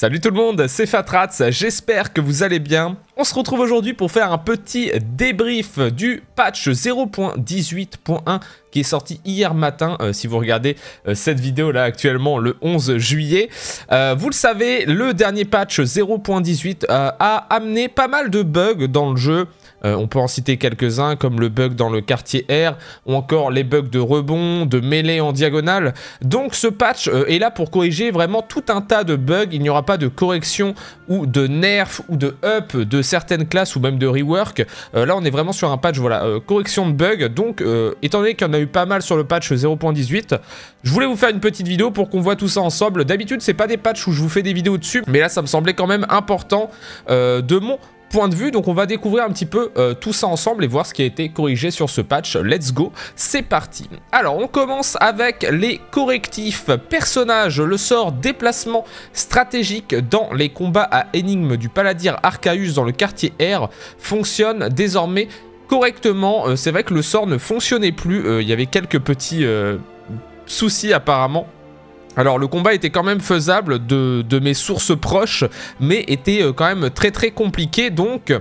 Salut tout le monde, c'est Fatratz, j'espère que vous allez bien. On se retrouve aujourd'hui pour faire un petit débrief du patch 0.18.1 qui est sorti hier matin, euh, si vous regardez euh, cette vidéo là actuellement le 11 juillet. Euh, vous le savez, le dernier patch 0.18 a amené pas mal de bugs dans le jeu. on peut en citer quelques-uns comme le bug dans le quartier R ou encore les bugs de rebond, de mêlée en diagonale. Donc ce patch est là pour corriger vraiment tout un tas de bugs. Il n'y aura pas de correction ou de nerf ou de up de certaines classes ou même de rework. Euh, là, on est vraiment sur un patch, voilà, euh, correction de bugs. Donc, euh, étant donné qu'il y en a eu pas mal sur le patch 0.18, je voulais vous faire une petite vidéo pour qu'on voit tout ça ensemble. D'habitude, c'est pas des patchs où je vous fais des vidéos dessus, mais là, ça me semblait quand même important de mon point de vue. Donc on va découvrir un petit peu euh, tout ça ensemble et voir ce qui a été corrigé sur ce patch. Let's go, c'est parti. Alors on commence avec les correctifs. personnages, le sort déplacement stratégique dans les combats à énigmes du Paladir Arcaus dans le quartier R fonctionne désormais correctement. Euh, c'est vrai que le sort ne fonctionnait plus, euh, il y avait quelques petits soucis apparemment alors le combat était quand même faisable de, mes sources proches, mais était euh, quand même très très compliqué, donc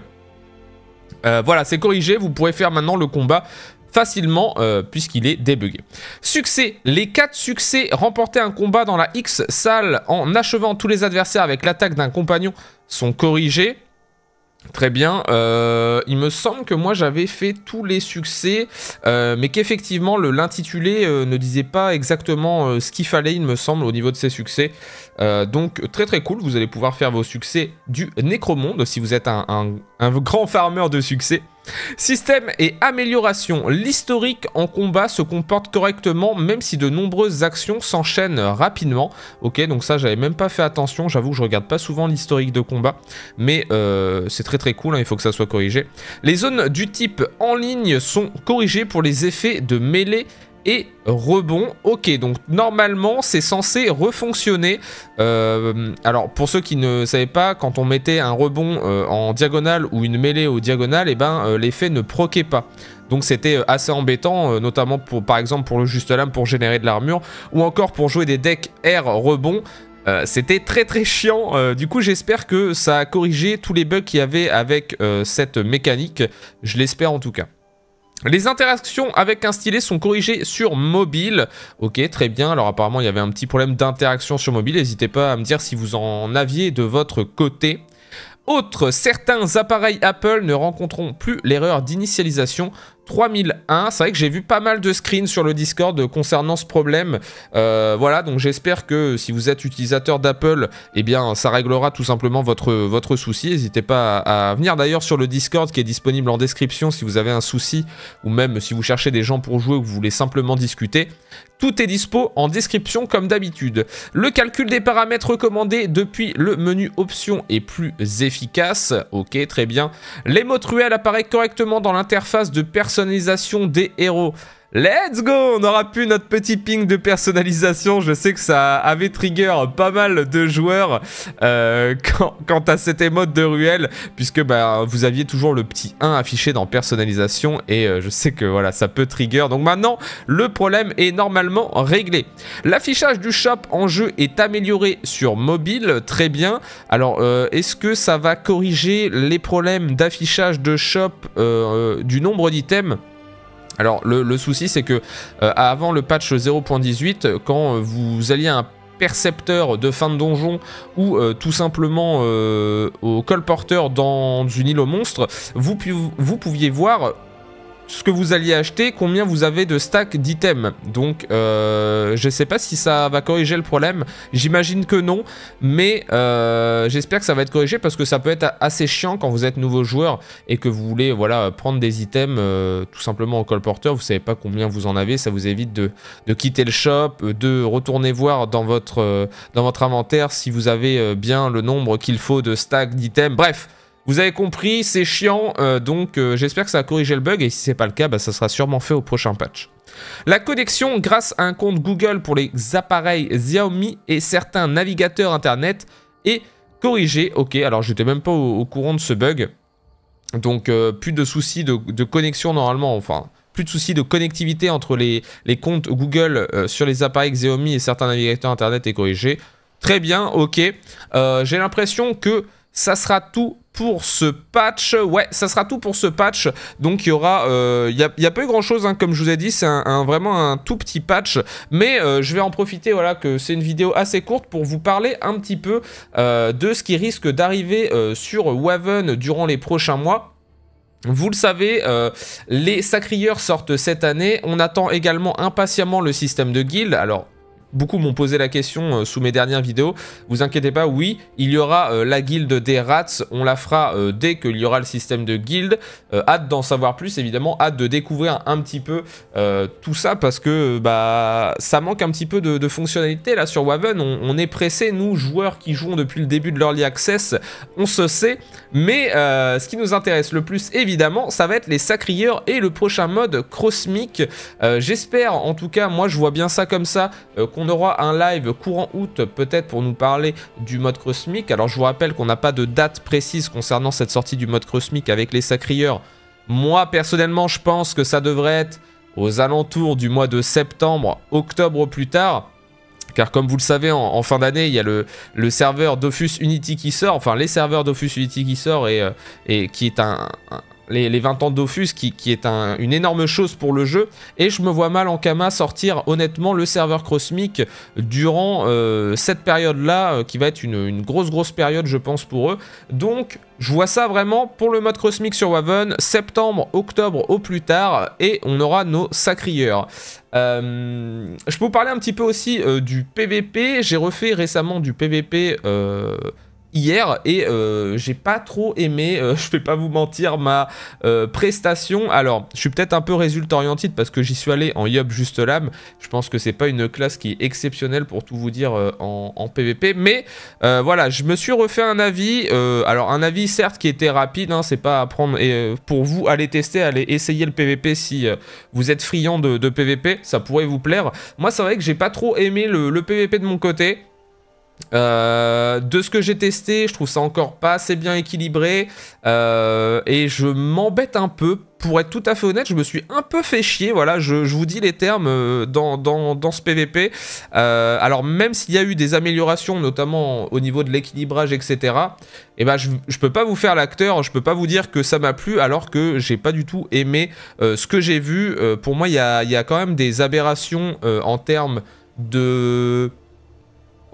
euh, voilà, c'est corrigé, vous pourrez faire maintenant le combat facilement euh, puisqu'il est débugué. Succès, les 4 succès remporter un combat dans la X salle en achevant tous les adversaires avec l'attaque d'un compagnon sont corrigés. Très bien. Euh, il me semble que moi j'avais fait tous les succès, euh, mais qu'effectivement l'intitulé euh, ne disait pas exactement ce qu'il fallait, il me semble, au niveau de ses succès. donc très très cool, vous allez pouvoir faire vos succès du Nécromonde si vous êtes un, un grand farmer de succès. Système et amélioration. L'historique en combat se comporte correctement même si de nombreuses actions s'enchaînent rapidement. Ok, donc ça j'avais même pas fait attention, j'avoue que je regarde pas souvent l'historique de combat, mais euh, c'est très très cool, hein, il faut que ça soit corrigé. Les zones du type en ligne sont corrigées pour les effets de mêlée et rebond. Ok, donc normalement, c'est censé refonctionner. Euh, alors, pour ceux qui ne savaient pas, quand on mettait un rebond euh, en diagonale ou une mêlée au diagonale, et eh ben, euh, l'effet ne proquait pas. Donc c'était assez embêtant, notamment pour, par exemple pour le juste lame pour générer de l'armure, ou encore pour jouer des decks air rebond, c'était très très chiant. du coup, j'espère que ça a corrigé tous les bugs qu'il y avait avec cette mécanique. Je l'espère en tout cas. Les interactions avec un stylet sont corrigées sur mobile. Ok, très bien. Alors apparemment, il y avait un petit problème d'interaction sur mobile. N'hésitez pas à me dire si vous en aviez de votre côté. Autre, certains appareils Apple ne rencontreront plus l'erreur d'initialisation 3001. C'est vrai que j'ai vu pas mal de screens sur le Discord concernant ce problème. Euh, voilà, donc j'espère que si vous êtes utilisateur d'Apple, eh bien ça réglera tout simplement votre, votre souci. N'hésitez pas à, venir d'ailleurs sur le Discord qui est disponible en description si vous avez un souci ou même si vous cherchez des gens pour jouer ou que vous voulez simplement discuter. Tout est dispo en description comme d'habitude. Le calcul des paramètres recommandés depuis le menu options est plus efficace. Ok, très bien. Les mots truels apparaissent correctement dans l'interface de personnes personnalisation des héros. Let's go On aura pu notre petit ping de personnalisation. Je sais que ça avait trigger pas mal de joueurs euh, quant, à cette émote de ruelle, puisque bah, vous aviez toujours le petit 1 affiché dans personnalisation, et euh, je sais que voilà, ça peut trigger. Donc maintenant, le problème est normalement réglé. L'affichage du shop en jeu est amélioré sur mobile, très bien. Alors, euh, est-ce que ça va corriger les problèmes d'affichage de shop du nombre d'items alors le, souci c'est que euh, avant le patch 0.18, quand euh, vous alliez à un percepteur de fin de donjon ou euh, tout simplement au colporteur dans une île aux monstres, vous pouviez voir ce que vous alliez acheter, combien vous avez de stacks d'items. Donc, euh, je ne sais pas si ça va corriger le problème. J'imagine que non, mais euh, j'espère que ça va être corrigé parce que ça peut être assez chiant quand vous êtes nouveau joueur et que vous voulez voilà, prendre des items euh, tout simplement au colporteur. Vous ne savez pas combien vous en avez, ça vous évite de, quitter le shop, de retourner voir dans votre, dans votre inventaire si vous avez bien le nombre qu'il faut de stacks d'items. Bref vous avez compris, c'est chiant, euh, donc euh, j'espère que ça a corrigé le bug, et si c'est pas le cas, bah, ça sera sûrement fait au prochain patch. La connexion grâce à un compte Google pour les appareils Xiaomi et certains navigateurs internet est corrigée. Ok, alors j'étais même pas au, courant de ce bug. Donc euh, plus de soucis de, connexion normalement, enfin plus de soucis de connectivité entre les, comptes Google sur les appareils Xiaomi et certains navigateurs internet est corrigé. Très bien, ok. J'ai l'impression que ça sera tout pour ce patch. Ouais, ça sera tout pour ce patch. Donc il y aura, euh, il n'y a, pas eu grand chose, hein. comme je vous ai dit, c'est un, vraiment un tout petit patch. Mais euh, je vais en profiter, voilà, que c'est une vidéo assez courte pour vous parler un petit peu euh, de ce qui risque d'arriver sur Waven durant les prochains mois. Vous le savez, les sacrieurs sortent cette année. On attend également impatiemment le système de guild. Alors, beaucoup m'ont posé la question euh, sous mes dernières vidéos. Vous inquiétez pas, oui, il y aura euh, la guilde des rats, on la fera euh, dès qu'il y aura le système de guilde. hâte d'en savoir plus, évidemment, hâte de découvrir un petit peu tout ça parce que bah ça manque un petit peu de, fonctionnalité là sur Waven. On, est pressé, nous joueurs qui jouons depuis le début de l'early access, on se sait. Mais ce qui nous intéresse le plus, évidemment, ça va être les sacrilleurs et le prochain mode Crossmic. J'espère, en tout cas, moi je vois bien ça comme ça on aura un live courant août peut-être pour nous parler du mode cosmique. Alors je vous rappelle qu'on n'a pas de date précise concernant cette sortie du mode cosmique avec les sacrieurs. Moi personnellement je pense que ça devrait être aux alentours du mois de septembre, octobre plus tard. Car comme vous le savez, en, fin d'année, il y a le, serveur Dofus Unity qui sort, enfin les serveurs Dofus Unity qui sort et, euh, qui est un les, 20 ans Dofus, qui, qui est une énorme chose pour le jeu, et je me vois mal en Kama sortir honnêtement le serveur Crossmic durant euh, cette période-là, euh, qui va être une, grosse grosse période, je pense, pour eux. Donc, je vois ça vraiment pour le mode Crossmic sur Waven, septembre, octobre au plus tard, et on aura nos sacrieurs. Euh, je peux vous parler un petit peu aussi du PVP. J'ai refait récemment du PVP hier et euh, j'ai pas trop aimé, euh, je vais pas vous mentir, ma euh, prestation. Alors, je suis peut-être un peu résultat orienté parce que j'y suis allé en Yop juste là. Je pense que c'est pas une classe qui est exceptionnelle pour tout vous dire en, PVP. Mais voilà, je me suis refait un avis. alors, un avis certes qui était rapide, hein, c'est pas à prendre. Et, pour vous, allez tester, allez essayer le PVP si vous êtes friand de, PVP. Ça pourrait vous plaire. Moi, c'est vrai que j'ai pas trop aimé le PVP de mon côté. Euh, de ce que j'ai testé, je trouve ça encore pas assez bien équilibré. Euh, et je m'embête un peu. Pour être tout à fait honnête, je me suis un peu fait chier. Voilà, je, vous dis les termes euh, dans, dans, ce PVP. alors, même s'il y a eu des améliorations, notamment au niveau de l'équilibrage, etc., Et eh ben, je, je, peux pas vous faire l'acteur. Je peux pas vous dire que ça m'a plu alors que j'ai pas du tout aimé ce que j'ai vu. pour moi, il y a, y a, quand même des aberrations en termes de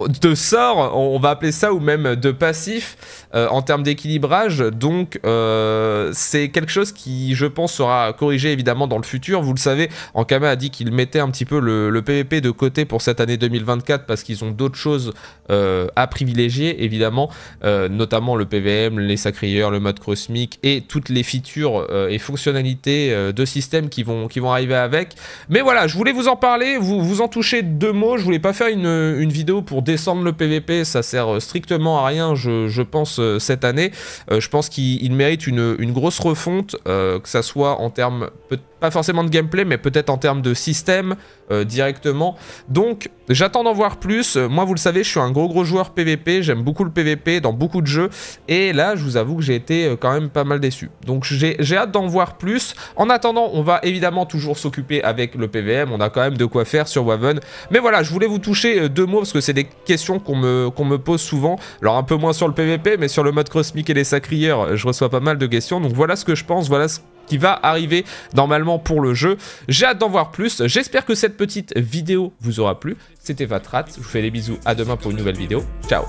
de sort, on, va appeler ça, ou même de passif euh, en termes d'équilibrage. Donc euh, c'est quelque chose qui, je pense, sera corrigé évidemment dans le futur. Vous le savez, Ankama a dit qu'il mettait un petit peu le, PVP de côté pour cette année 2024 parce qu'ils ont d'autres choses euh, à privilégier, évidemment, notamment le PVM, les sacrieurs, le mode cosmique et toutes les features et fonctionnalités de système qui vont, qui vont arriver avec. Mais voilà, je voulais vous en parler, vous, vous en toucher deux mots. Je voulais pas faire une, vidéo pour descendre le PVP, ça sert euh, strictement à rien, je, pense, euh, cette année. Euh, je pense qu'il mérite une, grosse refonte, que ça soit en termes, pas forcément de gameplay, mais peut-être en termes de système directement. Donc, j'attends d'en voir plus. Moi, vous le savez, je suis un gros gros joueur PVP, j'aime beaucoup le PVP dans beaucoup de jeux. Et là, je vous avoue que j'ai été quand même pas mal déçu. Donc, j'ai hâte d'en voir plus. En attendant, on va évidemment toujours s'occuper avec le PVM, on a quand même de quoi faire sur Waven. Mais voilà, je voulais vous toucher deux mots, parce que c'est des questions qu'on me, qu'on me pose souvent. Alors un peu moins sur le PVP, mais sur le mode crossmic et les sacrières, je reçois pas mal de questions. Donc voilà ce que je pense, voilà ce qui va arriver normalement pour le jeu. J'ai hâte d'en voir plus. J'espère que cette petite vidéo vous aura plu. C'était Vatrat. Je vous fais des bisous. À demain pour une nouvelle vidéo. Ciao.